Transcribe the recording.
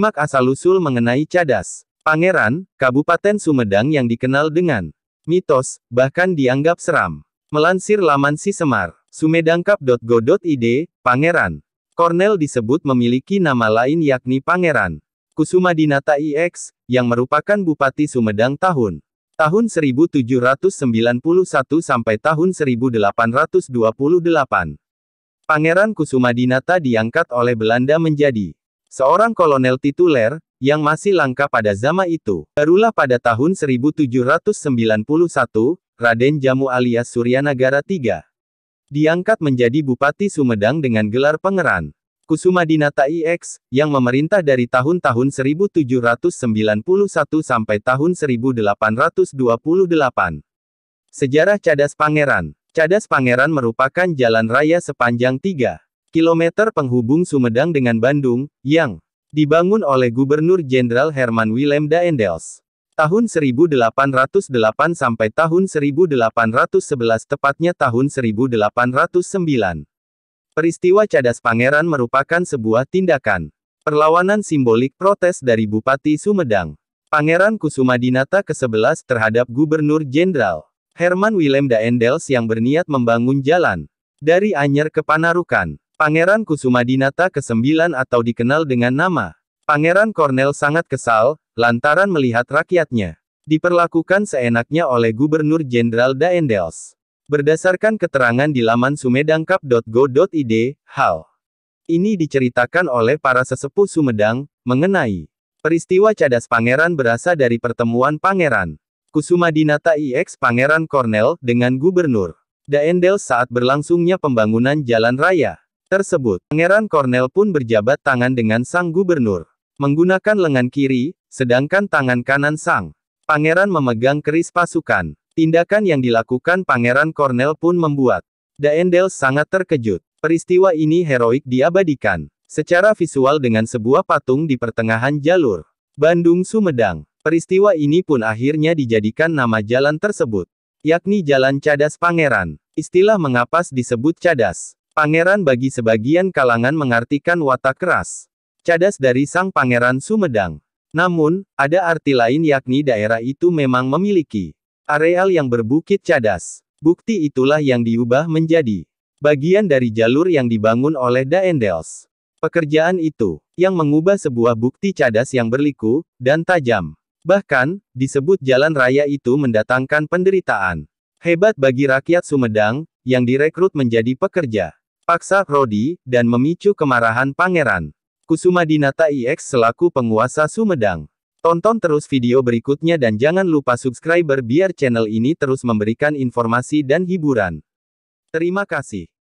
Simak asal-usul mengenai cadas. Pangeran, Kabupaten Sumedang yang dikenal dengan mitos, bahkan dianggap seram. Melansir laman Sisemar, sumedangkap.go.id, Pangeran. Cornell disebut memiliki nama lain yakni Pangeran Kusumadinata IX, yang merupakan Bupati Sumedang tahun tahun 1791 sampai tahun 1828. Pangeran Kusumadinata diangkat oleh Belanda menjadi Seorang kolonel tituler, yang masih langka pada zaman itu, barulah pada tahun 1791, Raden Jamu alias Suryanagara III. Diangkat menjadi Bupati Sumedang dengan gelar pangeran. Kusumadinata IX, yang memerintah dari tahun-tahun 1791 sampai tahun 1828. Sejarah Cadas Pangeran Cadas Pangeran merupakan jalan raya sepanjang tiga kilometer penghubung Sumedang dengan Bandung, yang dibangun oleh Gubernur Jenderal Herman Willem Daendels. Tahun 1808 sampai tahun 1811 tepatnya tahun 1809. Peristiwa Cadas Pangeran merupakan sebuah tindakan perlawanan simbolik protes dari Bupati Sumedang. Pangeran Kusumadinata ke-11 terhadap Gubernur Jenderal Herman Willem Daendels yang berniat membangun jalan dari Anyer ke Panarukan. Pangeran Kusuma Dinata ke-9 atau dikenal dengan nama. Pangeran Cornell sangat kesal, lantaran melihat rakyatnya. Diperlakukan seenaknya oleh Gubernur Jenderal Daendels. Berdasarkan keterangan di laman sumedangkap.go.id, hal ini diceritakan oleh para sesepuh Sumedang, mengenai peristiwa cadas pangeran berasal dari pertemuan pangeran Kusuma Dinata IX Pangeran Cornell dengan Gubernur Daendels saat berlangsungnya pembangunan jalan raya tersebut. Pangeran Cornell pun berjabat tangan dengan sang gubernur. Menggunakan lengan kiri, sedangkan tangan kanan sang. Pangeran memegang keris pasukan. Tindakan yang dilakukan Pangeran Cornell pun membuat Daendel sangat terkejut. Peristiwa ini heroik diabadikan. Secara visual dengan sebuah patung di pertengahan jalur. Bandung Sumedang. Peristiwa ini pun akhirnya dijadikan nama jalan tersebut. Yakni Jalan Cadas Pangeran. Istilah mengapas disebut cadas. Pangeran bagi sebagian kalangan mengartikan watak keras. Cadas dari sang pangeran Sumedang. Namun, ada arti lain yakni daerah itu memang memiliki areal yang berbukit cadas. Bukti itulah yang diubah menjadi bagian dari jalur yang dibangun oleh Daendels. Pekerjaan itu, yang mengubah sebuah bukti cadas yang berliku, dan tajam. Bahkan, disebut jalan raya itu mendatangkan penderitaan. Hebat bagi rakyat Sumedang, yang direkrut menjadi pekerja paksa Rodi, dan memicu kemarahan pangeran. Kusuma Dinata IX selaku penguasa Sumedang. Tonton terus video berikutnya dan jangan lupa subscriber biar channel ini terus memberikan informasi dan hiburan. Terima kasih.